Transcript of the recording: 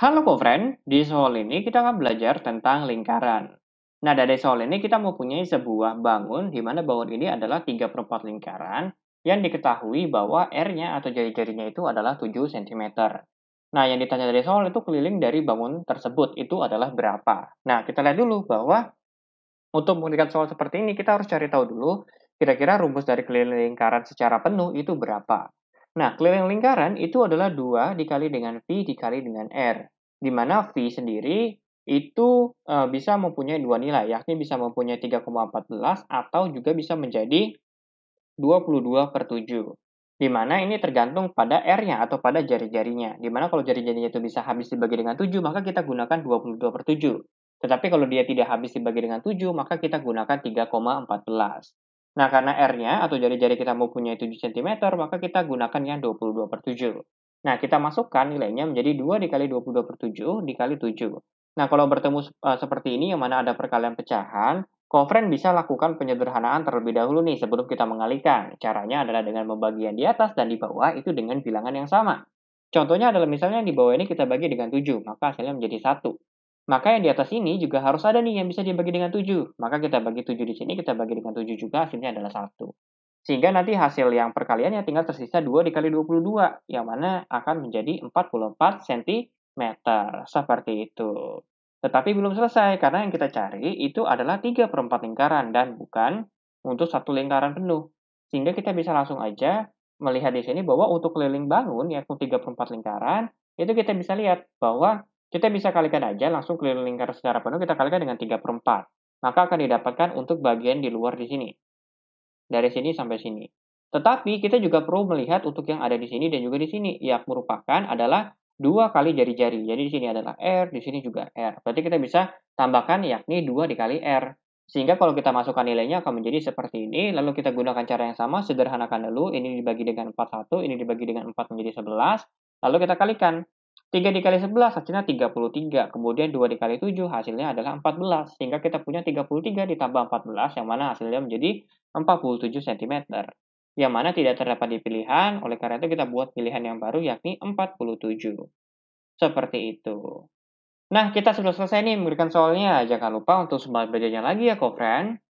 Halo kofren, di soal ini kita akan belajar tentang lingkaran. Nah, dari soal ini kita mempunyai sebuah bangun di mana bangun ini adalah 3 per lingkaran yang diketahui bahwa R-nya atau jari-jarinya itu adalah 7 cm. Nah, yang ditanya dari soal itu keliling dari bangun tersebut itu adalah berapa. Nah, kita lihat dulu bahwa untuk memberikan soal seperti ini kita harus cari tahu dulu kira-kira rumus dari keliling lingkaran secara penuh itu berapa. Nah, keliling lingkaran itu adalah 2 dikali dengan V dikali dengan R. Di mana V sendiri itu uh, bisa mempunyai dua nilai, yakni bisa mempunyai 3,14 atau juga bisa menjadi 22 per 7. Di mana ini tergantung pada R-nya atau pada jari-jarinya. Di mana kalau jari-jarinya itu bisa habis dibagi dengan 7, maka kita gunakan 22 per 7. Tetapi kalau dia tidak habis dibagi dengan 7, maka kita gunakan 3,14. Nah, karena R-nya atau jari-jari kita mau mempunyai 7 cm, maka kita gunakan yang 22 per 7. Nah, kita masukkan nilainya menjadi 2 dikali 22 per 7 dikali 7. Nah, kalau bertemu uh, seperti ini, yang mana ada perkalian pecahan, kofren bisa lakukan penyederhanaan terlebih dahulu nih sebelum kita mengalihkan. Caranya adalah dengan membagi yang di atas dan di bawah itu dengan bilangan yang sama. Contohnya adalah misalnya di bawah ini kita bagi dengan 7, maka hasilnya menjadi 1. Maka yang di atas ini juga harus ada nih yang bisa dibagi dengan 7. Maka kita bagi 7 di sini, kita bagi dengan 7 juga, hasilnya adalah 1. Sehingga nanti hasil yang perkaliannya tinggal tersisa 2 dikali 22, yang mana akan menjadi 44 cm, seperti itu. Tetapi belum selesai, karena yang kita cari itu adalah 3 per 4 lingkaran, dan bukan untuk satu lingkaran penuh. Sehingga kita bisa langsung aja melihat di sini bahwa untuk keliling bangun, yaitu 3 per 4 lingkaran, itu kita bisa lihat bahwa kita bisa kalikan aja langsung keliling lingkar secara penuh kita kalikan dengan 3 per 4. Maka akan didapatkan untuk bagian di luar di sini. Dari sini sampai sini. Tetapi kita juga perlu melihat untuk yang ada di sini dan juga di sini. Yang merupakan adalah dua kali jari-jari. Jadi di sini adalah R, di sini juga R. Berarti kita bisa tambahkan yakni dua dikali R. Sehingga kalau kita masukkan nilainya akan menjadi seperti ini. Lalu kita gunakan cara yang sama, sederhanakan dulu. Ini dibagi dengan 41, ini dibagi dengan 4 menjadi 11. Lalu kita kalikan. 3 dikali 11 hasilnya 33, kemudian 2 dikali 7 hasilnya adalah 14, sehingga kita punya 33 ditambah 14 yang mana hasilnya menjadi 47 cm. Yang mana tidak terdapat di pilihan, oleh karena itu kita buat pilihan yang baru yakni 47. Seperti itu. Nah, kita sudah selesai nih memberikan soalnya. Jangan lupa untuk semangat belajarnya lagi ya, kofren.